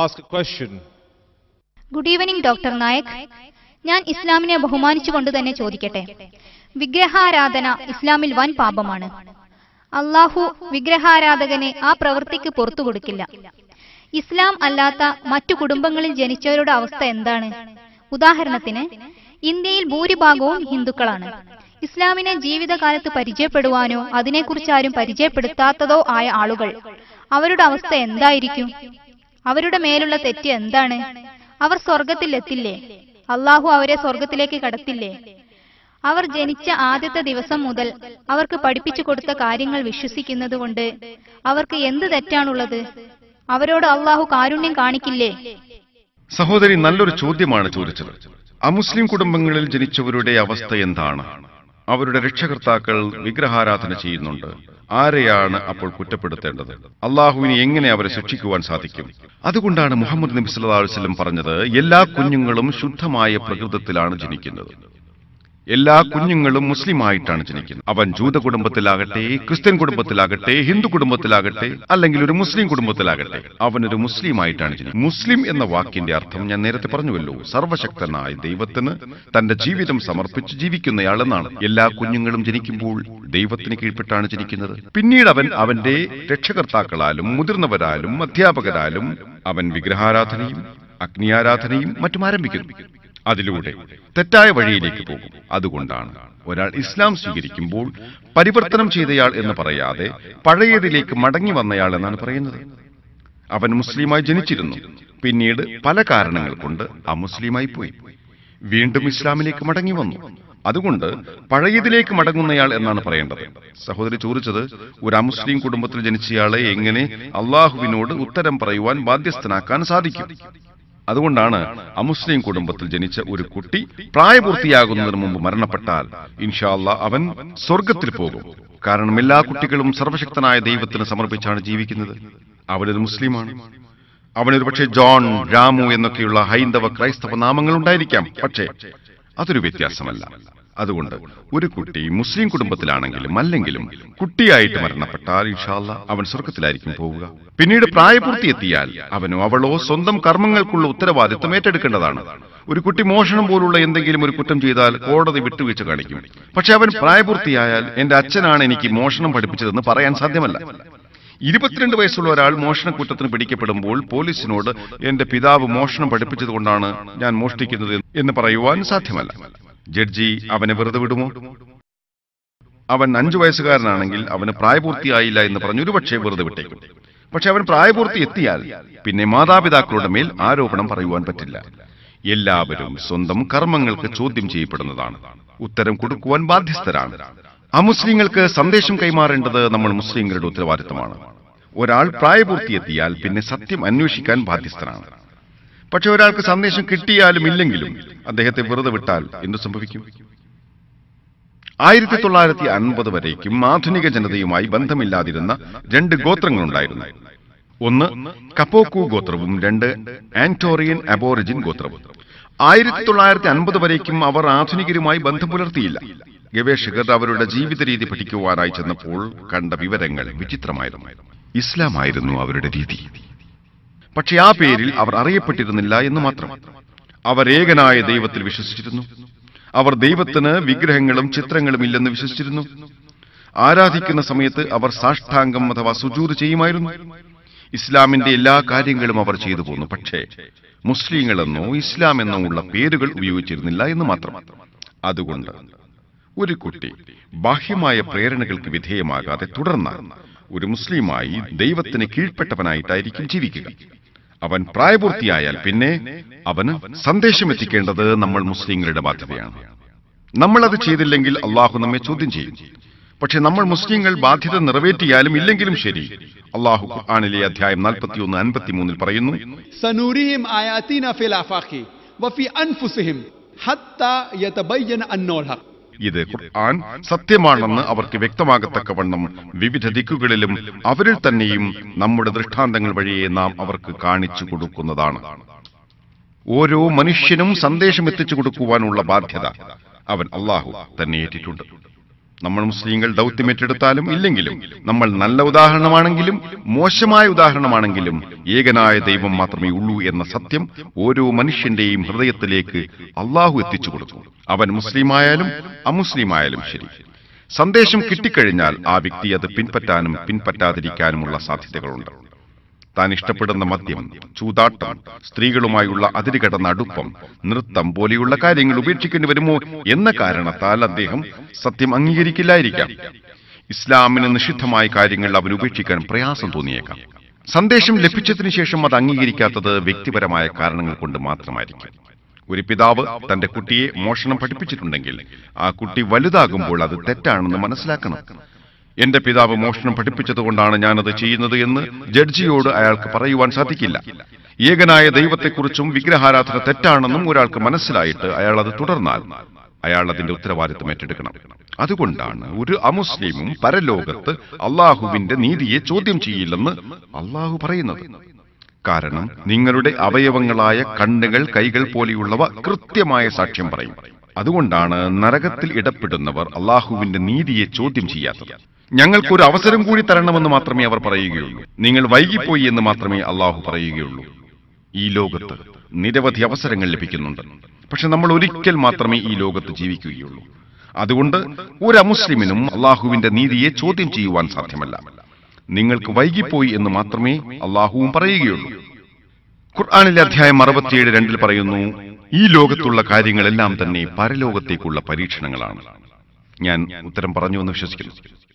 ask a question. Good evening doctor Naik ഞാൻ ഇസ്ലാമിനെ ബഹുമാനിച്ചുകൊണ്ട് തന്നെ ചോദിക്കട്ടെ വിഗ്രഹാരാധന ഇസ്ലാമിൽ വൻ പാപമാണ് അള്ളാഹു വിഗ്രഹാരാധകനെ ആ പ്രവൃത്തിക്ക് പുറത്തു കൊടുക്കില്ല ഇസ്ലാം അല്ലാത്ത മറ്റു കുടുംബങ്ങളിൽ ജനിച്ചവരുടെ അവസ്ഥ എന്താണ് ഉദാഹരണത്തിന് ഇന്ത്യയിൽ ഭൂരിഭാഗവും ഹിന്ദുക്കളാണ് ഇസ്ലാമിനെ ജീവിതകാലത്ത് പരിചയപ്പെടുവാനോ അതിനെക്കുറിച്ച് ആരും പരിചയപ്പെടുത്താത്തതോ ആയ ആളുകൾ അവരുടെ അവസ്ഥ എന്തായിരിക്കും അവരുടെ മേലുള്ള തെറ്റ് എന്താണ് അവർ സ്വർഗത്തിലെത്തില്ലേ അള്ളാഹു അവരെ സ്വർഗത്തിലേക്ക് കടത്തില്ലേ അവർ ജനിച്ച ആദ്യത്തെ ദിവസം മുതൽ അവർക്ക് പഠിപ്പിച്ചു കൊടുത്ത കാര്യങ്ങൾ വിശ്വസിക്കുന്നത് കൊണ്ട് അവർക്ക് എന്ത് തെറ്റാണുള്ളത് അവരോട് അള്ളാഹു കാരുണ്യം കാണിക്കില്ലേ സഹോദരി നല്ലൊരു ചോദ്യമാണ് ചോദിച്ചത് അമുസ്ലിം കുടുംബങ്ങളിൽ ജനിച്ചവരുടെ അവസ്ഥ എന്താണ് അവരുടെ രക്ഷകർത്താക്കൾ വിഗ്രഹാരാധന ചെയ്യുന്നുണ്ട് ആരെയാണ് അപ്പോൾ കുറ്റപ്പെടുത്തേണ്ടത് അള്ളാഹുവിനെ എങ്ങനെ അവരെ ശിക്ഷിക്കുവാൻ സാധിക്കും അതുകൊണ്ടാണ് മുഹമ്മദ് നബി സല്ലാ വസ്ലം പറഞ്ഞത് എല്ലാ കുഞ്ഞുങ്ങളും ശുദ്ധമായ പ്രകൃതത്തിലാണ് ജനിക്കുന്നത് എല്ലാ കുഞ്ഞുങ്ങളും മുസ്ലിമായിട്ടാണ് ജനിക്കുന്നത് അവൻ ജൂത കുടുംബത്തിലാകട്ടെ ക്രിസ്ത്യൻ കുടുംബത്തിലാകട്ടെ ഹിന്ദു കുടുംബത്തിലാകട്ടെ അല്ലെങ്കിൽ ഒരു മുസ്ലിം കുടുംബത്തിലാകട്ടെ അവനൊരു മുസ്ലിമായിട്ടാണ് ജനിക്കുന്നത് മുസ്ലിം എന്ന വാക്കിന്റെ അർത്ഥം ഞാൻ നേരത്തെ പറഞ്ഞുവല്ലോ സർവശക്തനായ ദൈവത്തിന് തന്റെ ജീവിതം സമർപ്പിച്ച് ജീവിക്കുന്നയാളെന്നാണ് എല്ലാ കുഞ്ഞുങ്ങളും ജനിക്കുമ്പോൾ ദൈവത്തിന് കീഴ്പ്പെട്ടാണ് ജനിക്കുന്നത് പിന്നീട് അവൻ അവന്റെ രക്ഷകർത്താക്കളാലും മുതിർന്നവരാലും അധ്യാപകരാലും അവൻ വിഗ്രഹാരാധനയും അഗ്നിയാരാധനയും മറ്റും ആരംഭിക്കുന്നു അതിലൂടെ തെറ്റായ വഴിയിലേക്ക് പോകും അതുകൊണ്ടാണ് ഒരാൾ ഇസ്ലാം സ്വീകരിക്കുമ്പോൾ പരിവർത്തനം ചെയ്തയാൾ എന്ന് പറയാതെ പഴയതിലേക്ക് മടങ്ങി വന്നയാൾ എന്നാണ് പറയുന്നത് അവൻ മുസ്ലിമായി ജനിച്ചിരുന്നു പിന്നീട് പല കാരണങ്ങൾ കൊണ്ട് ആ മുസ്ലിമായി പോയി വീണ്ടും ഇസ്ലാമിലേക്ക് മടങ്ങി വന്നു അതുകൊണ്ട് പഴയതിലേക്ക് മടങ്ങുന്നയാൾ എന്നാണ് പറയേണ്ടത് സഹോദരി ചോദിച്ചത് ഒരു അമുസ്ലിം കുടുംബത്തിൽ ജനിച്ചയാളെ എങ്ങനെ അള്ളാഹുവിനോട് ഉത്തരം പറയുവാൻ ബാധ്യസ്ഥനാക്കാൻ സാധിക്കും അതുകൊണ്ടാണ് അമുസ്ലിം കുടുംബത്തിൽ ജനിച്ച ഒരു കുട്ടി പ്രായപൂർത്തിയാകുന്നതിന് മുമ്പ് മരണപ്പെട്ടാൽ ഇൻഷാല്ല അവൻ സ്വർഗത്തിൽ പോകും കാരണം എല്ലാ കുട്ടികളും സർവശക്തനായ ദൈവത്തിന് സമർപ്പിച്ചാണ് ജീവിക്കുന്നത് അവനൊരു മുസ്ലിമാണ് അവനൊരു പക്ഷേ ജോൺ രാമു എന്നൊക്കെയുള്ള ഹൈന്ദവ ക്രൈസ്തവ നാമങ്ങൾ ഉണ്ടായിരിക്കാം പക്ഷേ അതൊരു വ്യത്യാസമല്ല അതുകൊണ്ട് ഒരു കുട്ടി മുസ്ലിം കുടുംബത്തിലാണെങ്കിലും അല്ലെങ്കിലും കുട്ടിയായിട്ട് മരണപ്പെട്ടാൽ ഇഷാല്ല അവൻ സ്വർഗത്തിലായിരിക്കും പോവുക പിന്നീട് പ്രായപൂർത്തി എത്തിയാൽ അവനോ അവളോ സ്വന്തം കർമ്മങ്ങൾക്കുള്ള ഉത്തരവാദിത്വം ഏറ്റെടുക്കേണ്ടതാണ് ഒരു കുട്ടി മോഷണം പോലുള്ള എന്തെങ്കിലും ഒരു കുറ്റം ചെയ്താൽ കോടതി വിട്ടുവീഴ്ച കാണിക്കും പക്ഷെ അവൻ പ്രായപൂർത്തിയായാൽ എന്റെ അച്ഛനാണ് എനിക്ക് മോഷണം പഠിപ്പിച്ചതെന്ന് പറയാൻ സാധ്യമല്ല ഇരുപത്തിരണ്ട് വയസ്സുള്ള ഒരാൾ മോഷണക്കുറ്റത്തിന് പിടിക്കപ്പെടുമ്പോൾ പോലീസിനോട് എന്റെ പിതാവ് മോഷണം പഠിപ്പിച്ചതുകൊണ്ടാണ് ഞാൻ മോഷ്ടിക്കുന്നത് എന്ന് പറയുവാൻ സാധ്യമല്ല ജഡ്ജി അവനെ വെറുതെ വിടുമോ അവൻ അഞ്ചു വയസ്സുകാരനാണെങ്കിൽ അവന് പ്രായപൂർത്തിയായില്ല എന്ന് പറഞ്ഞു ഒരുപക്ഷെ വെറുതെ വിട്ടേക്കും പക്ഷെ അവൻ പ്രായപൂർത്തി എത്തിയാൽ പിന്നെ മാതാപിതാക്കളുടെ മേൽ ആരോപണം പറയുവാൻ പറ്റില്ല എല്ലാവരും സ്വന്തം കർമ്മങ്ങൾക്ക് ചോദ്യം ചെയ്യപ്പെടുന്നതാണ് ഉത്തരം കൊടുക്കുവാൻ ബാധ്യസ്ഥരാണ് അമുസ്ലിങ്ങൾക്ക് സന്ദേശം കൈമാറേണ്ടത് നമ്മൾ മുസ്ലിങ്ങളുടെ ഉത്തരവാദിത്തമാണ് ഒരാൾ പ്രായപൂർത്തിയെത്തിയാൽ പിന്നെ സത്യം അന്വേഷിക്കാൻ ബാധ്യസ്ഥനാണ് പക്ഷെ ഒരാൾക്ക് സന്ദേശം കിട്ടിയാലും ഇല്ലെങ്കിലും അദ്ദേഹത്തെ വെറുതെ വിട്ടാൽ എന്തു സംഭവിക്കും ആയിരത്തി തൊള്ളായിരത്തി അൻപത് വരേക്കും ആധുനിക ജനതയുമായി ബന്ധമില്ലാതിരുന്ന രണ്ട് ഗോത്രങ്ങളുണ്ടായിരുന്നു ഒന്ന് കപ്പോക്കു ഗോത്രവും രണ്ട് ആന്റോറിയൻ അബോറിജിൻ ഗോത്രവും ആയിരത്തി തൊള്ളായിരത്തി അൻപത് വരേക്കും അവർ ആധുനികരുമായി ബന്ധം പുലർത്തിയില്ല ഗവേഷകർ അവരുടെ ജീവിത രീതി പഠിക്കുവാനായി ചെന്നപ്പോൾ കണ്ട വിവരങ്ങൾ വിചിത്രമായിരുന്നു ഇസ്ലാമായിരുന്നു അവരുടെ രീതി പക്ഷെ ആ പേരിൽ അവർ അറിയപ്പെട്ടിരുന്നില്ല എന്ന് മാത്രം അവർ ഏകനായ ദൈവത്തിൽ വിശ്വസിച്ചിരുന്നു അവർ ദൈവത്തിന് വിഗ്രഹങ്ങളും ചിത്രങ്ങളും ഇല്ലെന്ന് വിശ്വസിച്ചിരുന്നു ആരാധിക്കുന്ന സമയത്ത് അവർ സാഷ്ടാംഗം അഥവാ സുജൂത് ചെയ്യുമായിരുന്നു ഇസ്ലാമിന്റെ എല്ലാ കാര്യങ്ങളും അവർ ചെയ്തു പോന്നു പക്ഷേ മുസ്ലിങ്ങളെന്നോ ഇസ്ലാം എന്നോ ഉള്ള പേരുകൾ ഉപയോഗിച്ചിരുന്നില്ല എന്ന് മാത്രം അതുകൊണ്ട് ഒരു കുട്ടി ബാഹ്യമായ പ്രേരണകൾക്ക് വിധേയമാകാതെ തുടർന്നാൽ ഒരു മുസ്ലിമായി ദൈവത്തിന് കീഴ്പ്പെട്ടവനായിട്ടായിരിക്കും ജീവിക്കുക അവൻ പ്രായപൂർത്തിയായാൽ പിന്നെ അവന് സന്ദേശം എത്തിക്കേണ്ടത് നമ്മൾ മുസ്ലിങ്ങളുടെ ബാധ്യതയാണ് അത് ചെയ്തില്ലെങ്കിൽ അള്ളാഹു നമ്മെ ചോദ്യം ചെയ്യും പക്ഷെ നമ്മൾ മുസ്ലിങ്ങൾ ബാധ്യത നിറവേറ്റിയാലും ഇല്ലെങ്കിലും ശരി അള്ളാഹു ആണിലെ അധ്യായം നാൽപ്പത്തി ഒന്ന് അൻപത്തി മൂന്നിൽ പറയുന്നു വഫി അൻഫുസിഹിം യതബയ്യന ഇത് ഖുർആൻ സത്യമാണെന്ന് അവർക്ക് വ്യക്തമാകത്തക്കവണ്ണം വിവിധ ദിക്കുകളിലും അവരിൽ തന്നെയും നമ്മുടെ ദൃഷ്ടാന്തങ്ങൾ വഴിയെ നാം അവർക്ക് കാണിച്ചു കൊടുക്കുന്നതാണ് ഓരോ മനുഷ്യനും സന്ദേശം എത്തിച്ചു കൊടുക്കുവാനുള്ള ബാധ്യത അവൻ അള്ളാഹു തന്നെ ഏറ്റിട്ടുണ്ട് നമ്മൾ മുസ്ലിങ്ങൾ ദൗത്യമേറ്റെടുത്താലും ഇല്ലെങ്കിലും നമ്മൾ നല്ല ഉദാഹരണമാണെങ്കിലും മോശമായ ഉദാഹരണമാണെങ്കിലും ഏകനായ ദൈവം മാത്രമേ ഉള്ളൂ എന്ന സത്യം ഓരോ മനുഷ്യന്റെയും ഹൃദയത്തിലേക്ക് അള്ളാഹു എത്തിച്ചു കൊടുക്കും അവൻ മുസ്ലിമായാലും അമുസ്ലിമായാലും ശരി സന്ദേശം കിട്ടിക്കഴിഞ്ഞാൽ ആ വ്യക്തി അത് പിൻപറ്റാനും പിൻപറ്റാതിരിക്കാനുമുള്ള സാധ്യതകളുണ്ട് താൻ ഇഷ്ടപ്പെടുന്ന മദ്യം ചൂതാട്ടം സ്ത്രീകളുമായുള്ള അതിരുകടന്ന അടുപ്പം നൃത്തം പോലെയുള്ള കാര്യങ്ങൾ ഉപേക്ഷിക്കേണ്ടി വരുമോ എന്ന കാരണത്താൽ അദ്ദേഹം സത്യം അംഗീകരിക്കില്ലായിരിക്കാം ഇസ്ലാമിന് നിഷിദ്ധമായ കാര്യങ്ങൾ അവൻ ഉപേക്ഷിക്കാൻ പ്രയാസം തോന്നിയേക്കാം സന്ദേശം ലഭിച്ചതിനു ശേഷം അത് അംഗീകരിക്കാത്തത് വ്യക്തിപരമായ കാരണങ്ങൾ കൊണ്ട് മാത്രമായിരിക്കും ഒരു പിതാവ് തന്റെ കുട്ടിയെ മോഷണം പഠിപ്പിച്ചിട്ടുണ്ടെങ്കിൽ ആ കുട്ടി വലുതാകുമ്പോൾ അത് തെറ്റാണെന്ന് മനസ്സിലാക്കണം എന്റെ പിതാവ് മോഷണം പഠിപ്പിച്ചതുകൊണ്ടാണ് ഞാനത് ചെയ്യുന്നത് എന്ന് ജഡ്ജിയോട് അയാൾക്ക് പറയുവാൻ സാധിക്കില്ല ഏകനായ ദൈവത്തെക്കുറിച്ചും വിഗ്രഹാരാധന തെറ്റാണെന്നും ഒരാൾക്ക് മനസ്സിലായിട്ട് അയാൾ അത് തുടർന്നാൽ അയാൾ അതിന്റെ ഉത്തരവാദിത്വം ഏറ്റെടുക്കണം അതുകൊണ്ടാണ് ഒരു അമുസ്ലിമും പരലോകത്ത് അള്ളാഹുവിന്റെ നീതിയെ ചോദ്യം ചെയ്യില്ലെന്ന് അള്ളാഹു പറയുന്നത് കാരണം നിങ്ങളുടെ അവയവങ്ങളായ കണ്ണുകൾ കൈകൾ പോലെയുള്ളവ കൃത്യമായ സാക്ഷ്യം പറയും അതുകൊണ്ടാണ് നരകത്തിൽ ഇടപെടുന്നവർ അള്ളാഹുവിന്റെ നീതിയെ ചോദ്യം ചെയ്യാത്തത് ഞങ്ങൾക്കൊരു അവസരം കൂടി തരണമെന്ന് മാത്രമേ അവർ പറയുകയുള്ളൂ നിങ്ങൾ വൈകിപ്പോയി എന്ന് മാത്രമേ അള്ളാഹു പറയുകയുള്ളൂ ഈ ലോകത്ത് നിരവധി അവസരങ്ങൾ ലഭിക്കുന്നുണ്ട് പക്ഷെ നമ്മൾ ഒരിക്കൽ മാത്രമേ ഈ ലോകത്ത് ജീവിക്കുകയുള്ളൂ അതുകൊണ്ട് ഒരു അമുസ്ലിമിനും അള്ളാഹുവിന്റെ നീതിയെ ചോദ്യം ചെയ്യുവാൻ സാധ്യമല്ല നിങ്ങൾക്ക് വൈകിപ്പോയി എന്ന് മാത്രമേ അള്ളാഹുവും പറയുകയുള്ളൂ ഖുർആാനിലെ അധ്യായം അറുപത്തിയേഴ് രണ്ടിൽ പറയുന്നു ഈ ലോകത്തുള്ള കാര്യങ്ങളെല്ലാം തന്നെ പരലോകത്തേക്കുള്ള പരീക്ഷണങ്ങളാണ് ഞാൻ ഉത്തരം പറഞ്ഞു എന്ന് വിശ്വസിക്കുന്നു